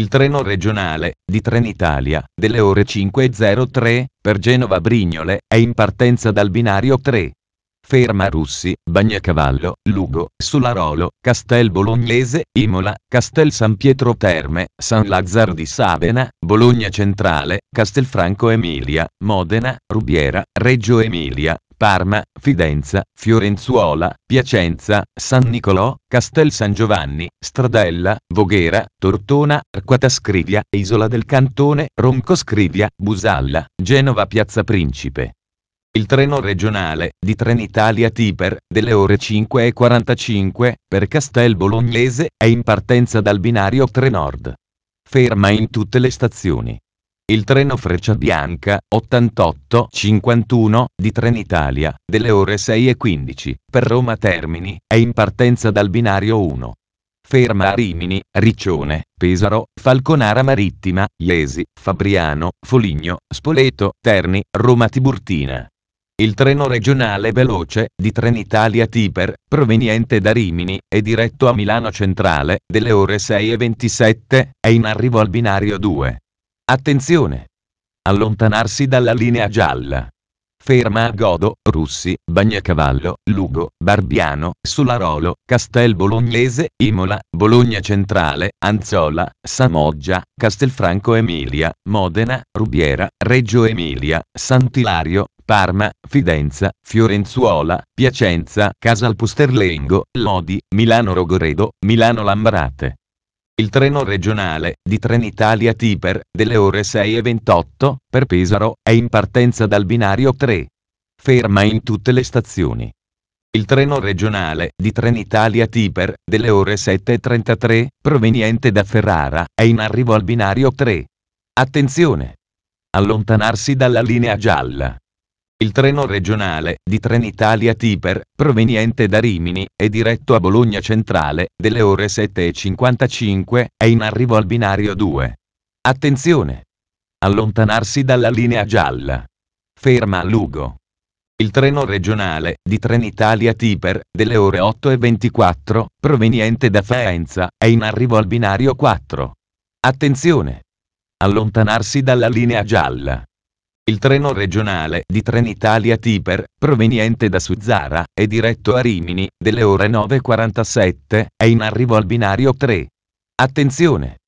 il treno regionale, di Trenitalia, delle ore 5.03, per Genova Brignole, è in partenza dal binario 3. Ferma Russi, Bagnacavallo, Lugo, Sularolo, Castel Bolognese, Imola, Castel San Pietro Terme, San Lazzaro di Savena, Bologna Centrale, Castelfranco Emilia, Modena, Rubiera, Reggio Emilia, Parma, Fidenza, Fiorenzuola, Piacenza, San Nicolò, Castel San Giovanni, Stradella, Voghera, Tortona, Acquatascrivia, Isola del Cantone, Roncoscrivia, Busalla, Genova Piazza Principe. Il treno regionale di Trenitalia Tiper delle ore 5.45 per Castel Bolognese è in partenza dal binario Trenord. Ferma in tutte le stazioni il treno Frecciabianca 8851 di Trenitalia, delle ore 6.15, per Roma Termini, è in partenza dal binario 1. Ferma a Rimini, Riccione, Pesaro, Falconara Marittima, Iesi, Fabriano, Foligno, Spoleto, Terni, Roma Tiburtina. Il treno regionale veloce di Trenitalia Tiper, proveniente da Rimini è diretto a Milano Centrale, delle ore 6.27, è in arrivo al binario 2. Attenzione! Allontanarsi dalla linea gialla. Ferma a Godo, Russi, Bagnacavallo, Lugo, Barbiano, Sularolo, Castel Bolognese, Imola, Bologna Centrale, Anzola, Samoggia, Castelfranco Emilia, Modena, Rubiera, Reggio Emilia, Sant'Ilario, Parma, Fidenza, Fiorenzuola, Piacenza, Casalpusterlengo, Lodi, Milano Rogoredo, Milano Lambrate il treno regionale di Trenitalia Tiper delle ore 6.28 per Pesaro è in partenza dal binario 3. Ferma in tutte le stazioni. Il treno regionale di Trenitalia Tiper delle ore 7.33 proveniente da Ferrara è in arrivo al binario 3. Attenzione! Allontanarsi dalla linea gialla. Il treno regionale di Trenitalia Tiper, proveniente da Rimini è diretto a Bologna Centrale, delle ore 7.55, è in arrivo al binario 2. Attenzione! Allontanarsi dalla linea gialla. Ferma a Lugo. Il treno regionale di Trenitalia Tiper, delle ore 8.24, proveniente da Faenza, è in arrivo al binario 4. Attenzione! Allontanarsi dalla linea gialla. Il treno regionale di Trenitalia Tiper, proveniente da Suzzara, è diretto a Rimini, delle ore 9.47, è in arrivo al binario 3. Attenzione!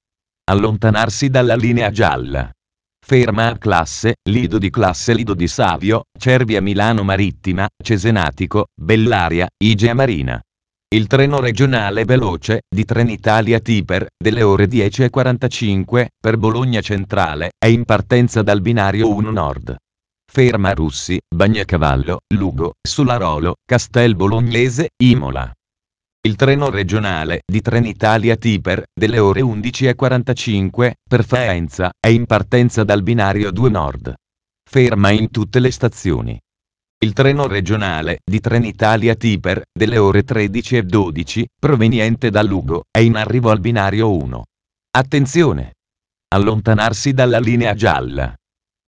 Allontanarsi dalla linea gialla. Ferma a classe, Lido di classe Lido di Savio, Cervia Milano Marittima, Cesenatico, Bellaria, Igea Marina il treno regionale veloce di Trenitalia Tiber, delle ore 10.45, per Bologna Centrale, è in partenza dal binario 1 Nord. Ferma Russi, Bagnacavallo, Lugo, Sularolo, Castel Bolognese, Imola. Il treno regionale di Trenitalia Tiber, delle ore 11.45, per Faenza, è in partenza dal binario 2 Nord. Ferma in tutte le stazioni il treno regionale di Trenitalia Tiper, delle ore 13 e 12, proveniente da Lugo, è in arrivo al binario 1. Attenzione! Allontanarsi dalla linea gialla.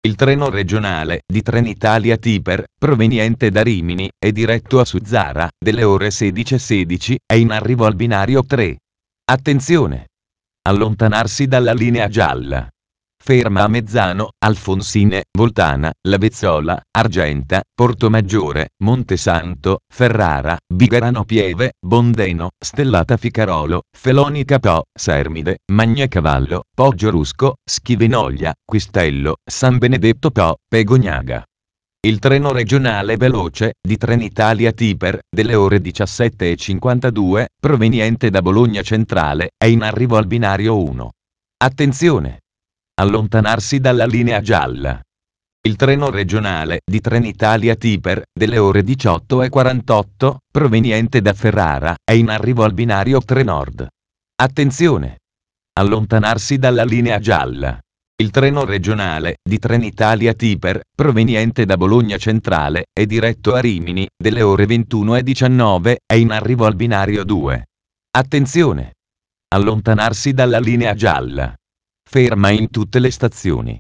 Il treno regionale di Trenitalia Tiper, proveniente da Rimini, è diretto a Suzzara, delle ore 16 e 16, è in arrivo al binario 3. Attenzione! Allontanarsi dalla linea gialla. Ferma a Mezzano, Alfonsine, Voltana, Lavezzola, Argenta, Portomaggiore, Montesanto, Ferrara, Bigarano Pieve, Bondeno, Stellata Ficarolo, Felonica Po, Sermide, Magnacavallo, Poggio Rusco, Schivenoglia, Quistello, San Benedetto Po, Pegognaga. Il treno regionale veloce, di Trenitalia Tiper, delle ore 17.52, proveniente da Bologna Centrale, è in arrivo al binario 1. Attenzione! allontanarsi dalla linea gialla. Il treno regionale di Trenitalia Tiper, delle ore 18.48, proveniente da Ferrara, è in arrivo al binario 3 Nord. Attenzione! Allontanarsi dalla linea gialla. Il treno regionale di Trenitalia Tiper, proveniente da Bologna Centrale è diretto a Rimini, delle ore 21.19, è in arrivo al binario 2. Attenzione! Allontanarsi dalla linea gialla ferma in tutte le stazioni.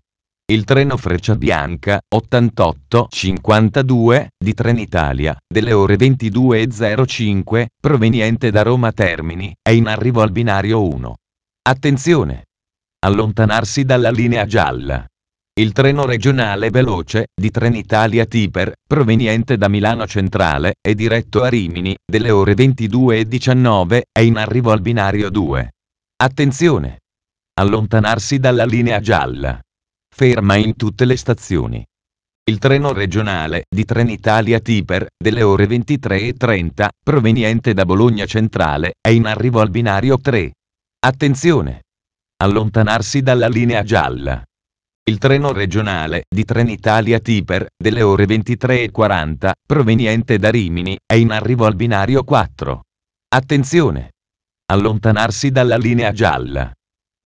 Il treno Freccia Bianca, 8852, di Trenitalia, delle ore 22.05, proveniente da Roma Termini, è in arrivo al binario 1. Attenzione! Allontanarsi dalla linea gialla. Il treno regionale veloce, di Trenitalia Tiper, proveniente da Milano Centrale, è diretto a Rimini, delle ore 22.19, è in arrivo al binario 2. Attenzione! allontanarsi dalla linea gialla. Ferma in tutte le stazioni. Il treno regionale di Trenitalia Tiper, delle ore 23.30, proveniente da Bologna Centrale, è in arrivo al binario 3. Attenzione! Allontanarsi dalla linea gialla. Il treno regionale di Trenitalia Tiper, delle ore 23.40, proveniente da Rimini, è in arrivo al binario 4. Attenzione! Allontanarsi dalla linea gialla.